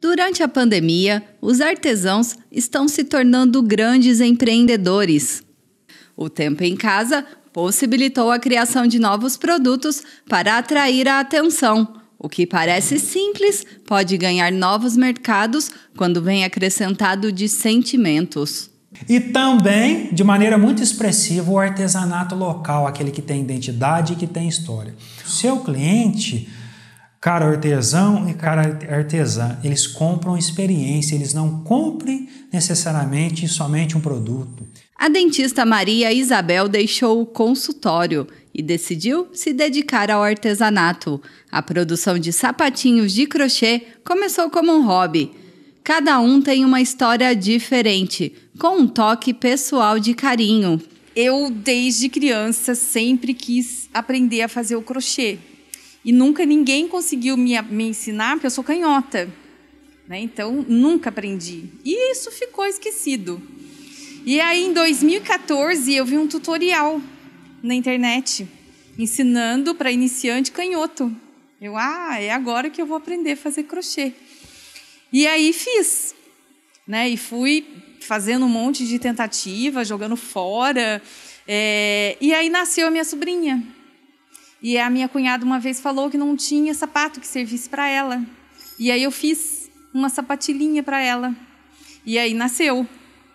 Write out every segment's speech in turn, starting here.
Durante a pandemia, os artesãos estão se tornando grandes empreendedores. O tempo em casa possibilitou a criação de novos produtos para atrair a atenção. O que parece simples pode ganhar novos mercados quando vem acrescentado de sentimentos. E também, de maneira muito expressiva, o artesanato local, aquele que tem identidade e que tem história. Seu cliente Cara artesão e cara artesã, eles compram experiência, eles não comprem necessariamente somente um produto. A dentista Maria Isabel deixou o consultório e decidiu se dedicar ao artesanato. A produção de sapatinhos de crochê começou como um hobby. Cada um tem uma história diferente, com um toque pessoal de carinho. Eu, desde criança, sempre quis aprender a fazer o crochê. E nunca ninguém conseguiu me, me ensinar, porque eu sou canhota. Né? Então, nunca aprendi. E isso ficou esquecido. E aí, em 2014, eu vi um tutorial na internet ensinando para iniciante canhoto. Eu, ah, é agora que eu vou aprender a fazer crochê. E aí fiz. Né? E fui fazendo um monte de tentativa, jogando fora. É... E aí nasceu a minha sobrinha, e a minha cunhada uma vez falou que não tinha sapato que servisse para ela. E aí eu fiz uma sapatilhinha para ela. E aí nasceu,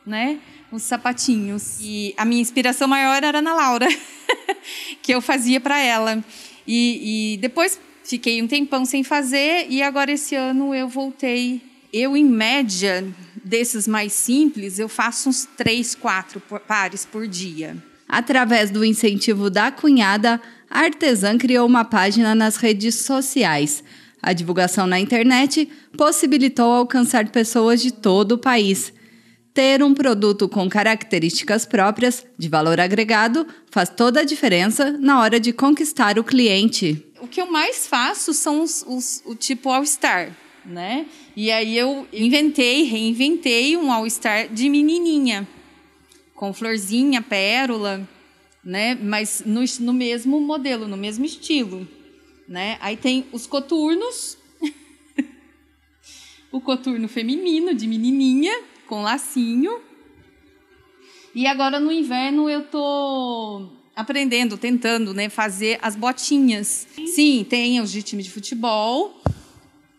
né? Os sapatinhos. E a minha inspiração maior era na Laura, que eu fazia para ela. E, e depois fiquei um tempão sem fazer e agora esse ano eu voltei. Eu, em média, desses mais simples, eu faço uns três, quatro pares por dia. Através do incentivo da cunhada, a artesã criou uma página nas redes sociais. A divulgação na internet possibilitou alcançar pessoas de todo o país. Ter um produto com características próprias, de valor agregado, faz toda a diferença na hora de conquistar o cliente. O que eu mais faço são os, os, o tipo All-Star, né? E aí eu inventei, reinventei um All-Star de menininha, com florzinha, pérola né? Mas no, no mesmo modelo, no mesmo estilo, né? Aí tem os coturnos, o coturno feminino de menininha com lacinho. E agora no inverno eu tô aprendendo, tentando, né, fazer as botinhas. Sim, tem os de time de futebol,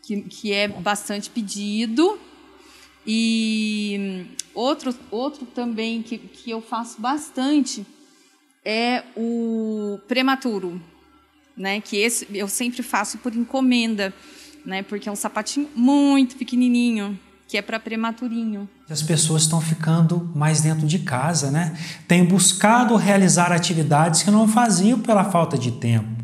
que, que é bastante pedido. E hum, outro, outro também que, que eu faço bastante é o prematuro, né? Que esse eu sempre faço por encomenda, né? Porque é um sapatinho muito pequenininho que é para prematurinho. As pessoas estão ficando mais dentro de casa, né? Têm buscado realizar atividades que não faziam pela falta de tempo.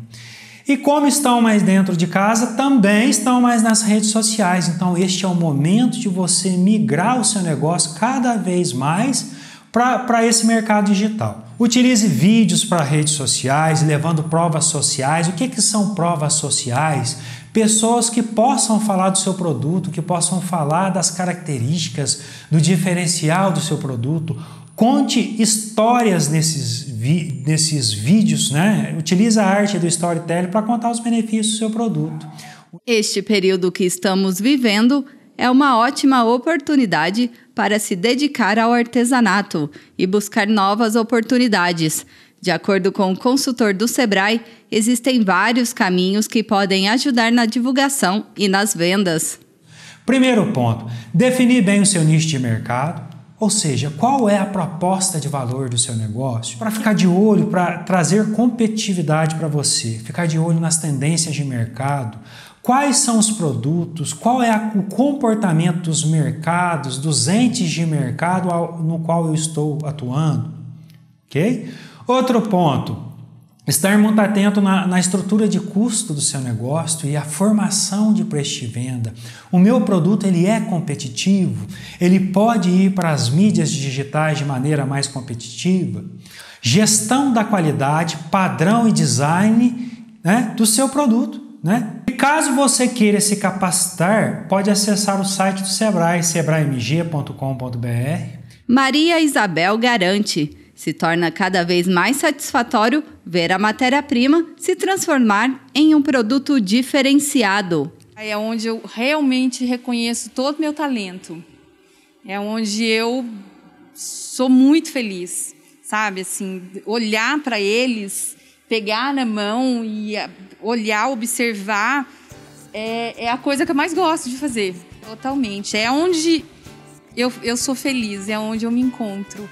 E como estão mais dentro de casa, também estão mais nas redes sociais. Então, este é o momento de você migrar o seu negócio cada vez mais para esse mercado digital. Utilize vídeos para redes sociais, levando provas sociais. O que, que são provas sociais? Pessoas que possam falar do seu produto, que possam falar das características, do diferencial do seu produto. Conte histórias nesses, nesses vídeos, né? Utilize a arte do storytelling para contar os benefícios do seu produto. Este período que estamos vivendo é uma ótima oportunidade para se dedicar ao artesanato e buscar novas oportunidades. De acordo com o consultor do Sebrae, existem vários caminhos que podem ajudar na divulgação e nas vendas. Primeiro ponto: definir bem o seu nicho de mercado. Ou seja, qual é a proposta de valor do seu negócio? Para ficar de olho, para trazer competitividade para você, ficar de olho nas tendências de mercado, quais são os produtos, qual é a, o comportamento dos mercados, dos entes de mercado ao, no qual eu estou atuando. Ok? Outro ponto: estar muito atento na, na estrutura de custo do seu negócio e a formação de preço de venda. O meu produto ele é competitivo, ele pode ir para as mídias digitais de maneira mais competitiva. Gestão da qualidade, padrão e design né, do seu produto. Né? E caso você queira se capacitar, pode acessar o site do Sebrae, sebraemg.com.br. Maria Isabel garante: se torna cada vez mais satisfatório ver a matéria-prima se transformar em um produto diferenciado. É onde eu realmente reconheço todo o meu talento. É onde eu sou muito feliz, sabe? Assim, olhar para eles, pegar na mão e olhar, observar, é, é a coisa que eu mais gosto de fazer. Totalmente. É onde eu, eu sou feliz, é onde eu me encontro.